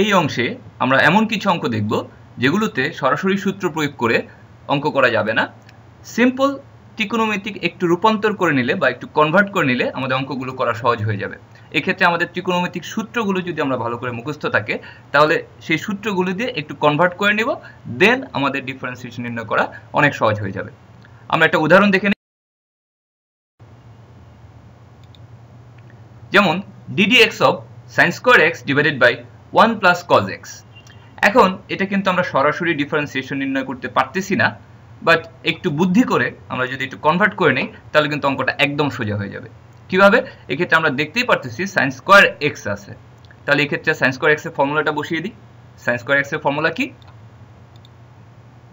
এই অংশে আমরা এমন কিছু অঙ্ক দেখব যেগুলোতে সরাসরি সূত্র প্রয়োগ করে অঙ্ক করা যাবে না সিম্পল ত্রিকোণমিতিক একটু রূপান্তর করে নিলে বা একটু কনভার্ট করে নিলে আমাদের অঙ্কগুলো করা সহজ হয়ে যাবে এক্ষেত্রে আমাদের ত্রিকোণমিতিক সূত্রগুলো যদি আমরা ভালো করে মুখস্থ থাকে তাহলে সেই সূত্রগুলো দিয়ে একটু কনভার্ট করে নিব দেন আমাদের ডিফারেন্সিয়েশন নির্ণয় করা অনেক সহজ হয়ে যাবে আমরা একটা উদাহরণ দেখে নিই যেমন D D X of sine square X divided by one plus cos X এখন এটা কিন্তু আমরা সরাসরি ডিফারেন্সিয়েশন নির্ণয় করতে পারতেছি না বাট একটু বুদ্ধি করে আমরা যদি একটু কনভার্ট করে নিই তাহলে কিন্তু অঙ্কটা একদম সোজা হয়ে যাবে কীভাবে এক্ষেত্রে আমরা দেখতেই পারতেছি সাইন স্কোয়ার এক্স আছে তাহলে এক্ষেত্রে সাইন স্কোয়ার এক্সের ফর্মুলাটা বসিয়ে দিই সাইন স্কোয়ার এক্সের ফর্মুলা কি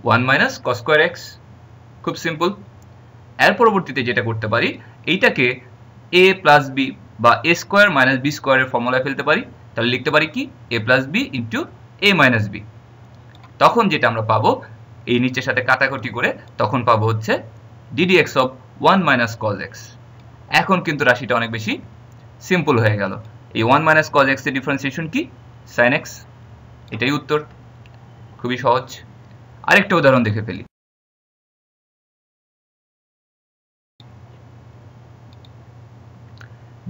one minus cos square X খুব সিম্পল এর পরবর্তীতে যেটা করতে পারি এইটাকে এ প্লাস বি বা এ স্কোয়ার মাইনাস বি স্কোয়ারের ফর্মুলায় ফেলতে পারি তাহলে লিখতে পারি কি A plus B into A minus B তখন যেটা আমরা পাবো এই নিচের সাথে কাটাকুটি করে তখন পাবো হচ্ছে D D X of one minus cos X এখন কিন্তু রাশিটা অনেক বেশি সিম্পল হয়ে গেল এই ওয়ান মাইনাস কজ এক্স এর ডিফারেন্সিয়েশন কি সাইন এক্স এটাই উত্তর খুবই সহজ আরেকটা উদাহরণ দেখে ফেলি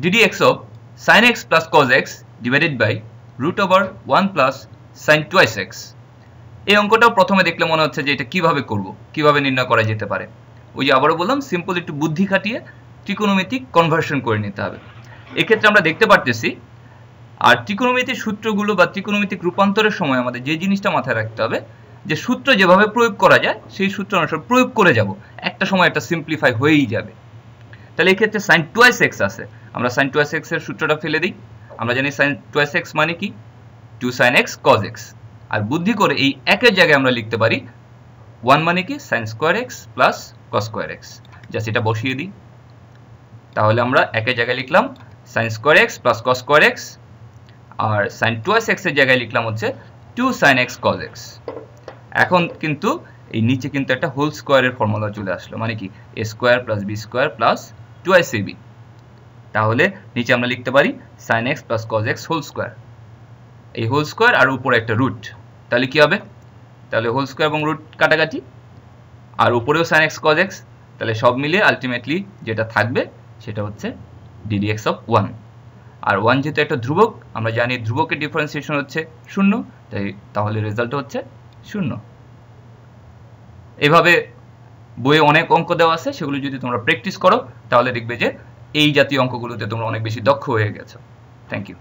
D D X of sine X plus cos X divided by root over one plus sine twice X এই অঙ্কটাও প্রথমে দেখলে মনে হচ্ছে যে এটা কিভাবে করব কিভাবে নির্ণয় করা যেতে পারে ওই যে আবারও বললাম সিম্পল একটু বুদ্ধি খাটিয়ে ত্রিকোণমিতিক কনভার্সন করে নিতে হবে এক্ষেত্রে আমরা দেখতে পারতেছি আর ত্রিকোণমিতির সূত্রগুলো বা ত্রিকোণমিতিক রূপান্তরের সময় আমাদের যে জিনিসটা মাথায় রাখতে হবে যে সূত্র যেভাবে প্রয়োগ করা যায় সেই সূত্র অনুসারে প্রয়োগ করে যাব একটা সময় একটা সিম্পলিফাই হয়েই যাবে তাহলে এক্ষেত্রে সাইন টুয়াইস এক্স আছে আমরা সাইন টুয়াইস এক্সের সূত্রটা ফেলে দিই আমরা জানি সাইন টুয়েস এক্স মানে কি two sine X cos X আর বুদ্ধি করে এই একের জায়গায় আমরা লিখতে পারি ওয়ান মানে কি sine square X plus cos square X যা সেটা বসিয়ে দিই তাহলে আমরা একের জায়গায় লিখলাম sine square X plus cos square X আর সাইন টুয়েস এক্সের জায়গায় লিখলাম হচ্ছে two sine X cos X এখন কিন্তু এই নিচে কিন্তু একটা হোল স্কোয়ারের ফর্মুলা চলে আসলো মানে কি A square plus B square plus two A B তাহলে নিচে আমরা লিখতে পারি sine X plus cos X whole square এই হোল স্কোয়ার আর উপরে একটা রুট তাহলে কি হবে তাহলে হোল স্কোয়ার এবং রুট কাটাকাটি আর উপরেও সাইন এক্স কজ এক্স তাহলে সব মিলিয়ে আলটিমেটলি যেটা থাকবে সেটা হচ্ছে এক্স অফ ওয়ান আর ওয়ান যেহেতু একটা ধ্রুবক আমরা জানি ধ্রুবকের ডিফারেন্সিয়েশন হচ্ছে শূন্য তাই তাহলে রেজাল্ট হচ্ছে শূন্য এভাবে বইয়ে অনেক অঙ্ক দেওয়া আছে সেগুলো যদি তোমরা প্র্যাকটিস করো তাহলে দেখবে যে এই জাতীয় অঙ্কগুলোতে তোমরা অনেক বেশি দক্ষ হয়ে গেছো থ্যাংক ইউ